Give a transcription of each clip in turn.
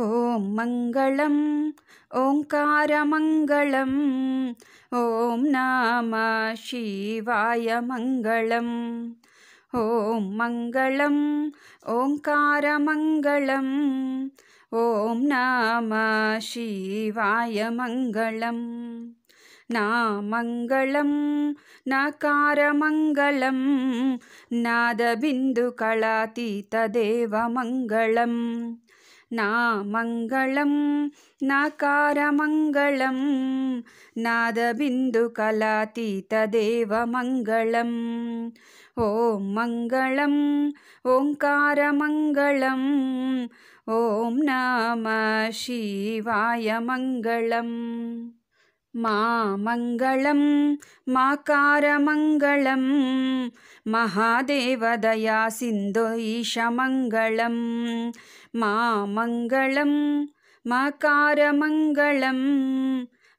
ॐ मङ्गलम् ओङ्कारमङ्गलम् ॐ नाम मङ्गलम् ॐ मङ्गलम् ओङ्कारमङ्गलम् ॐ नाम शिवायमङ्गलं नामङ्गलं नकारमङ्गलं मङ्गलम् मङ्गलं नकारमङ्गलं नादबिन्दुकलातीतदेवमङ्गलम् ॐ मङ्गलम् ओङ्कारमङ्गलम् ॐ नाम शिवाय मङ्गलम् मा मङ्गलं माकारमङ्गलं महादेवदया सिन्धुईशमङ्गलं मा मङ्गलं माकारमङ्गलम्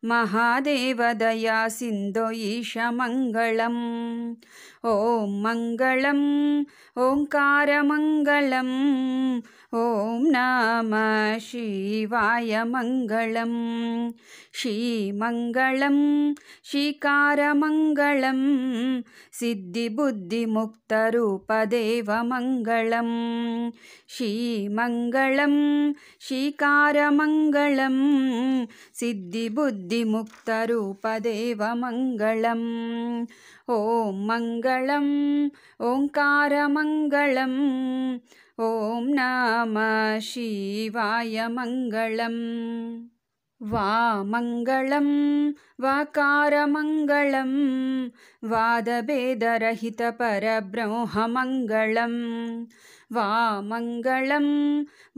महादेवदयासिन्धोयिषमङ्गलम् ॐ मङ्गलम् ओङ्कारमङ्गलम् ॐ नाम मङ्गलम् श्रीमङ्गलं श्रीकारमङ्गलं सिद्धिबुद्धिमुक्तरूपदेवमङ्गलम् श्रीमङ्गलं श्रीकारमङ्गलम् सिद्धिबुद्धि मुक्तरूपदेवमङ्गलम् ॐ मङ्गलम् ओङ्कारमङ्गलम् ॐ नाम शिवायमङ्गलम् वा मङ्गलं वाकारमङ्गलं वादभेदरहितपरब्रह्ममङ्गलं वा मङ्गलं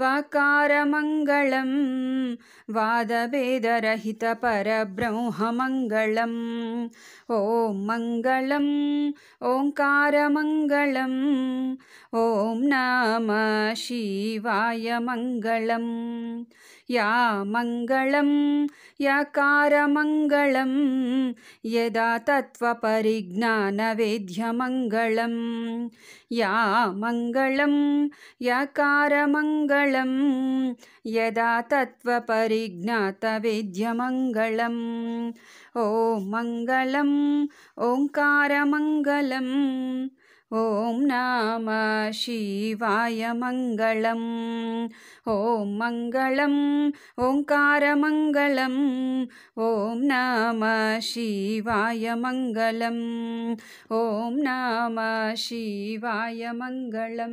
वाकारमङ्गलम् वादभेदरहितपरब्रह्ममङ्गलम् ॐ मङ्गलम् ॐकारमङ्गलम् ॐ नाम शिवाय मङ्गलम् या मङ्गलं यकारमङ्गलं यदा तत्त्वपरिज्ञानवेद्यमङ्गलं या मङ्गलं यकारमङ्गलं यदा तत्त्वपरिज्ञातवेद्यमङ्गलम् ॐ मङ्गलम् ओङ्कारमङ्गलम् ॐ नाम मङ्गलम् ॐ मङ्गलम् ओङ्कारमङ्गलम् ॐ नाम शिवाय मङ्गलम् ॐ नाम शिवाय मङ्गलम्